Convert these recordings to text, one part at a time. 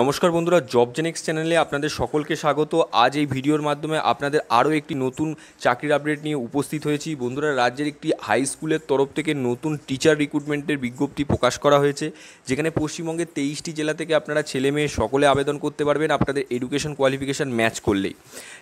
নমস্কার বন্ধুরা job Genex চ্যানেলে আপনাদের সকলকে স্বাগত আজ এই ভিডিওর মাধ্যমে আপনাদের আরও একটি নতুন চাকরির আপডেট নিয়ে উপস্থিত হয়েছি বন্ধুরা রাজ্যের একটি হাই স্কুলের তরফ থেকে নতুন টিচার রিক্রুটমেন্টের বিজ্ঞপ্তি প্রকাশ করা হয়েছে যেখানে পশ্চিমবঙ্গের তেইশটি জেলা থেকে আপনারা ছেলে মেয়ে সকলে আবেদন করতে পারবেন আপনাদের এডুকেশন কোয়ালিফিকেশান ম্যাচ করলেই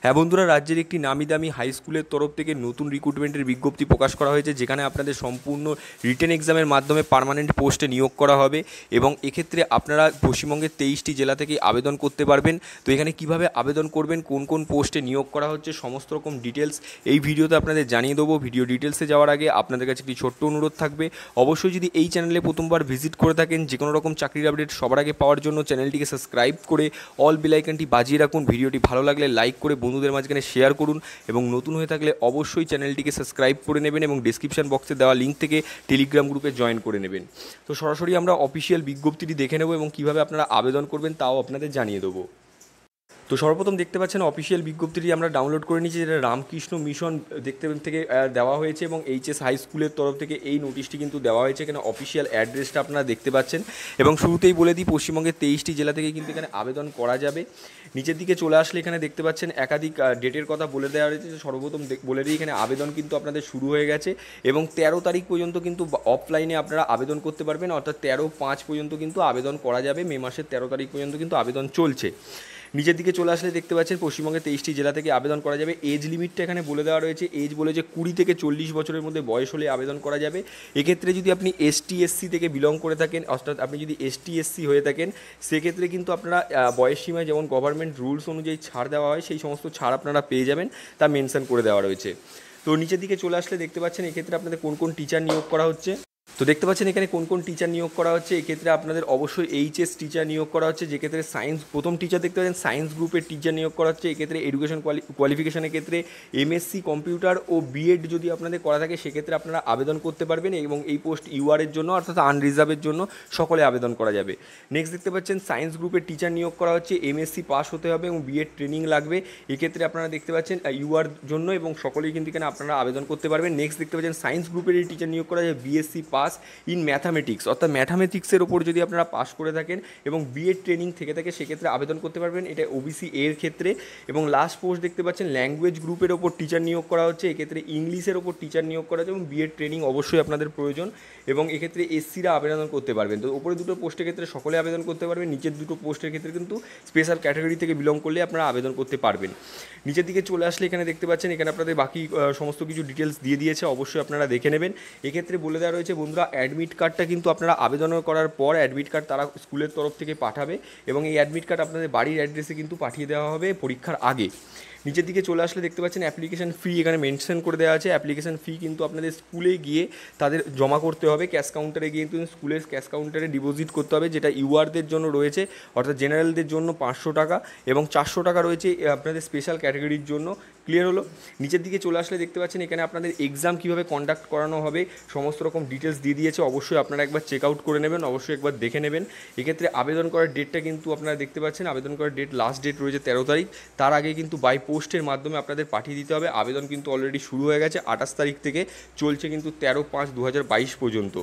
হ্যাঁ বন্ধুরা রাজ্যের একটি নামি দামি হাই স্কুলের তরফ থেকে নতুন রিক্রুটমেন্টের বিজ্ঞপ্তি প্রকাশ করা হয়েছে যেখানে আপনাদের সম্পূর্ণ রিটেন এক্সামের মাধ্যমে পারমানেন্ট পোস্টে নিয়োগ করা হবে এবং এক্ষেত্রে আপনারা পশ্চিমবঙ্গের তেইশটি প্রত্যেকটি জেলা থেকেই আবেদন করতে পারবেন তো এখানে কিভাবে আবেদন করবেন কোন কোন পোস্টে নিয়োগ করা হচ্ছে সমস্ত রকম ডিটেলস এই ভিডিওতে আপনাদের জানিয়ে দেবো ভিডিও ডিটেলসে যাওয়ার আগে আপনাদের কাছে একটি ছোট্ট অনুরোধ থাকবে অবশ্যই যদি এই চ্যানেলে প্রথমবার ভিজিট করে থাকেন যে কোনো রকম চাকরির আপডেট সবার আগে পাওয়ার জন্য চ্যানেলটিকে সাবস্ক্রাইব করে অল বিলাইকানটি বাজিয়ে রাখুন ভিডিওটি ভালো লাগলে লাইক করে বন্ধুদের মাঝখানে শেয়ার করুন এবং নতুন হয়ে থাকলে অবশ্যই চ্যানেলটিকে সাবস্ক্রাইব করে নেবেন এবং ডিসক্রিপশান বক্সে দেওয়া লিঙ্ক থেকে টেলিগ্রাম গ্রুপে জয়েন করে নেবেন তো সরাসরি আমরা অফিসিয়াল বিজ্ঞপ্তিটি দেখে নেব এবং কীভাবে আপনারা আবেদন করবেন করবেন তাও আপনাদের জানিয়ে দেবো তো সর্বপ্রথম দেখতে পাচ্ছেন অফিসিয়াল বিজ্ঞপ্তিটি আমরা ডাউনলোড করে নিয়েছি যেটা রামকৃষ্ণ মিশন দেখতে থেকে দেওয়া হয়েছে এবং এইচএস হাই স্কুলের তরফ থেকে এই নোটিশটি কিন্তু দেওয়া হয়েছে এখানে অফিসিয়াল অ্যাড্রেসটা আপনারা দেখতে পাচ্ছেন এবং শুরুতেই বলে দিই পশ্চিমবঙ্গের তেইশটি জেলা থেকে কিন্তু এখানে আবেদন করা যাবে নিচের দিকে চলে আসলে এখানে দেখতে পাচ্ছেন একাধিক ডেটের কথা বলে দেওয়া হয়েছে সর্বপ্রথম বলে দিই এখানে আবেদন কিন্তু আপনাদের শুরু হয়ে গেছে এবং তেরো তারিখ পর্যন্ত কিন্তু অফলাইনে আপনারা আবেদন করতে পারবেন অর্থাৎ তেরো পাঁচ পর্যন্ত কিন্তু আবেদন করা যাবে মে মাসের তেরো তারিখ পর্যন্ত কিন্তু আবেদন চলছে নিচের দিকে চলে আসলে দেখতে পাচ্ছেন পশ্চিমবঙ্গের তেইশটি জেলা থেকে আবেদন করা যাবে এজ লিমিটটা এখানে বলে দেওয়া রয়েছে এজ বলে যে কুড়ি থেকে চল্লিশ বছরের মধ্যে বয়স হলে আবেদন করা যাবে এক্ষেত্রে যদি আপনি এসটি এসসি থেকে বিলং করে থাকেন অর্থাৎ আপনি যদি এসটি এসসি হয়ে থাকেন সেক্ষেত্রে কিন্তু আপনারা বয়স সীমায় যেমন গভর্নমেন্ট রুলস অনুযায়ী ছাড় দেওয়া হয় সেই সমস্ত ছাড় আপনারা পেয়ে যাবেন তা মেনশন করে দেওয়া রয়েছে তো নিচের দিকে চলে আসলে দেখতে পাচ্ছেন এক্ষেত্রে আপনাদের কোন কোন টিচার নিয়োগ করা হচ্ছে তো দেখতে পাচ্ছেন এখানে কোন কোন টিচার নিয়োগ করা হচ্ছে এক্ষেত্রে আপনাদের অবশ্যই এইচএস টিচার নিয়োগ করা হচ্ছে যেক্ষেত্রে সায়েন্স প্রথম টিচার দেখতে পাচ্ছেন সায়েন্স গ্রুপের টিচার নিয়োগ করা হচ্ছে এক্ষেত্রে এডুকেশন কোয়ালিফিকেশনের ক্ষেত্রে এমএসসি কম্পিউটার ও বিএড যদি আপনাদের করা থাকে সেক্ষেত্রে আপনারা আবেদন করতে পারবেন এবং এই পোস্ট ইউআরের জন্য অর্থাৎ আনরিজার্ভের জন্য সকলে আবেদন করা যাবে নেক্সট দেখতে পাচ্ছেন সায়েন্স গ্রুপের টিচার নিয়োগ করা হচ্ছে এমএসসি পাস হতে হবে এবং বিএড ট্রেনিং লাগবে এক্ষেত্রে আপনারা দেখতে পাচ্ছেন ইউআর জন্য এবং সকলেই কিন্তু এখানে আপনারা আবেদন করতে পারবেন নেক্সট দেখতে পাচ্ছেন সায়েন্স গ্রুপের টিচার নিয়োগ করা যায় BSc pass pass in mathematics অর্থাৎ ম্যাথামেটিক্সের ওপর যদি আপনারা পাস করে থাকেন এবং বিএড ট্রেনিং থেকে থাকে সেক্ষেত্রে আবেদন করতে পারবেন এটা ওবিসি এর ক্ষেত্রে এবং লাস্ট পোস্ট দেখতে পাচ্ছেন ল্যাঙ্গুয়েজ গ্রুপের ওপর টিচার নিয়োগ করা হচ্ছে এক্ষেত্রে ইংলিশের ওপর টিচার নিয়োগ করা হচ্ছে এবং বিএড ট্রেনিং অবশ্যই আপনাদের প্রয়োজন এবং এক্ষেত্রে এসসিরা আবেদন করতে পারবেন তো ওপরে দুটো পোস্টের ক্ষেত্রে সকলে আবেদন করতে পারবেন নিচের দুটো পোস্টের ক্ষেত্রে কিন্তু স্পেশাল ক্যাটাগরি থেকে বিলং করলে আপনারা আবেদন করতে পারবেন নিচের দিকে চলে আসলে এখানে দেখতে পাচ্ছেন এখানে আপনাদের বাকি সমস্ত কিছু ডিটেলস দিয়ে দিয়েছে অবশ্যই আপনারা দেখে নেবেন এক্ষেত্রে বলে দেওয়া রয়েছে বন্ধুরা অ্যাডমিট কার্ডটা কিন্তু আপনারা আবেদন করার পর অ্যাডমিট কার্ড তারা স্কুলের তরফ থেকে পাঠাবে এবং এই অ্যাডমিট কার্ড আপনাদের বাড়ির অ্যাড্রেসে কিন্তু পাঠিয়ে দেওয়া হবে পরীক্ষার আগে নিচের দিকে চলে আসলে দেখতে পাচ্ছেন অ্যাপ্লিকেশান ফি এখানে মেনশন করে দেওয়া আছে অ্যাপ্লিকেশান ফি কিন্তু আপনাদের স্কুলে গিয়ে তাদের জমা করতে হবে ক্যাশ কাউন্টারে গিয়ে কিন্তু স্কুলের ক্যাশ কাউন্টারে ডিপোজিট করতে হবে যেটা ইউআরদের জন্য রয়েছে অর্থাৎ জেনারেলদের জন্য পাঁচশো টাকা এবং চারশো টাকা রয়েছে আপনাদের স্পেশাল ক্যাটাগরির জন্য ক্লিয়ার হলো নিচের দিকে চলে আসলে দেখতে পাচ্ছেন এখানে আপনাদের এক্সাম কীভাবে কন্ডাক্ট করানো হবে সমস্ত রকম ডিটেলস দিয়ে দিয়েছে অবশ্যই আপনারা একবার চেক আউট করে নেবেন অবশ্যই একবার দেখে নেবেন এক্ষেত্রে আবেদন করার ডেটটা কিন্তু আপনারা দেখতে পাচ্ছেন আবেদন করার ডেট লাস্ট ডেট রয়েছে তেরো তারিখ তার আগে কিন্তু বাই পোস্টের মাধ্যমে আপনাদের পাঠিয়ে দিতে হবে আবেদন কিন্তু অলরেডি শুরু হয়ে গেছে আঠাশ তারিখ থেকে চলছে কিন্তু তেরো পাঁচ দু পর্যন্ত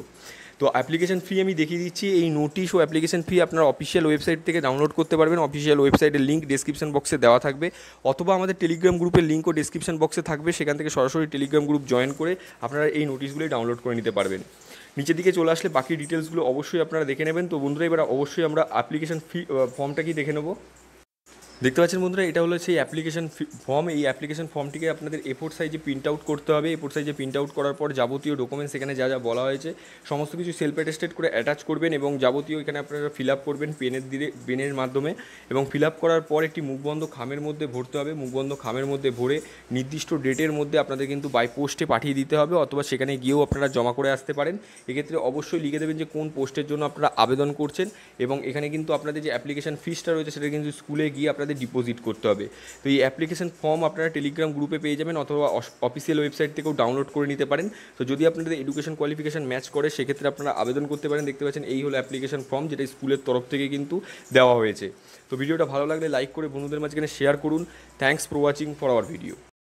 তো অ্যাপ্লিকেশন ফি আমি দেখিয়ে দিচ্ছি এই নোটিশ ও অ্যাপ্লিকেশন ফি আপনার অফিসিয়াল ওয়েবসাইট থেকে ডাউনলোড করতে পারবেন অফিসিয়াল ওয়েবসাইটের লিঙ্ক ডিসক্রিপশন বক্সে দেওয়া থাকবে অথবা আমাদের টেলিগ্রাম গ্রুপের লিঙ্কও ডিসক্রিপশন বক্সে থাকবে সেখান থেকে সরাসরি টেলিগ্রাম গ্রুপ জয়েন করে আপনারা এই নোটিশগুলি ডাউনলোড করে নিতে পারবেন নিচের দিকে চলে আসলে বাকি ডিটেলসগুলো অবশ্যই আপনারা দেখে নেবেন তো বন্ধুরা এবার অবশ্যই আমরা অ্যাপ্লিকেশন ফি ফর্মটা কি দেখে নেবো দেখতে পাচ্ছেন বন্ধুরা এটা হলো সেই অ্যাপ্লিকেশন ফর্ম এই অ্যাপ্লিকেশন ফর্মটিকে আপনাদের এফোর সাইজে প্রিন্ট আউট করতে হবে এফোর সাইজে প্রিন্ট আউট করার পর যাবতীয় ডকুমেন্টস এখানে যা যা বলা হয়েছে সমস্ত কিছু সেলফ অ্যাটেস্টেড করে অ্যাটাচ করবেন এবং যাবতীয় এখানে আপনারা ফিল আপ করবেন পেনের দিয়ে পেনের মাধ্যমে এবং ফিল আপ করার পর একটি মুখবন্ধ খামের মধ্যে ভরতে হবে মুখবন্ধ খামের মধ্যে ভরে নির্দিষ্ট ডেটের মধ্যে আপনাদের কিন্তু বাই পোস্টে পাঠিয়ে দিতে হবে অথবা সেখানে গিয়েও আপনারা জমা করে আসতে পারেন এক্ষেত্রে অবশ্যই লিখে দেবেন যে কোন পোস্টের জন্য আপনারা আবেদন করছেন এবং এখানে কিন্তু আপনাদের যে অ্যাপ্লিকেশন ফিসটা রয়েছে সেটা কিন্তু স্কুলে গিয়ে আপনারা আপনাদের ডিপোজিট করতে হবে তো এই অ্যাপ্লিকেশন ফর্ম আপনারা টেলিগ্রাম গ্রুপে পেয়ে যাবেন অথবা অফিসিয়াল ওয়েবসাইট থেকেও ডাউনলোড করে নিতে পারেন তো যদি আপনাদের এডুকেশন কোয়ালিফিকেশন ম্যাচ করে সেক্ষেত্রে আপনারা আবেদন করতে পারেন দেখতে পাচ্ছেন এই হলো অ্যাপ্লিকেশন ফর্ম যেটা স্কুলের তরফ থেকে কিন্তু দেওয়া হয়েছে তো ভিডিওটা ভালো লাগলে লাইক করে বন্ধুদের মাঝখানে শেয়ার করুন thanks for watching for our video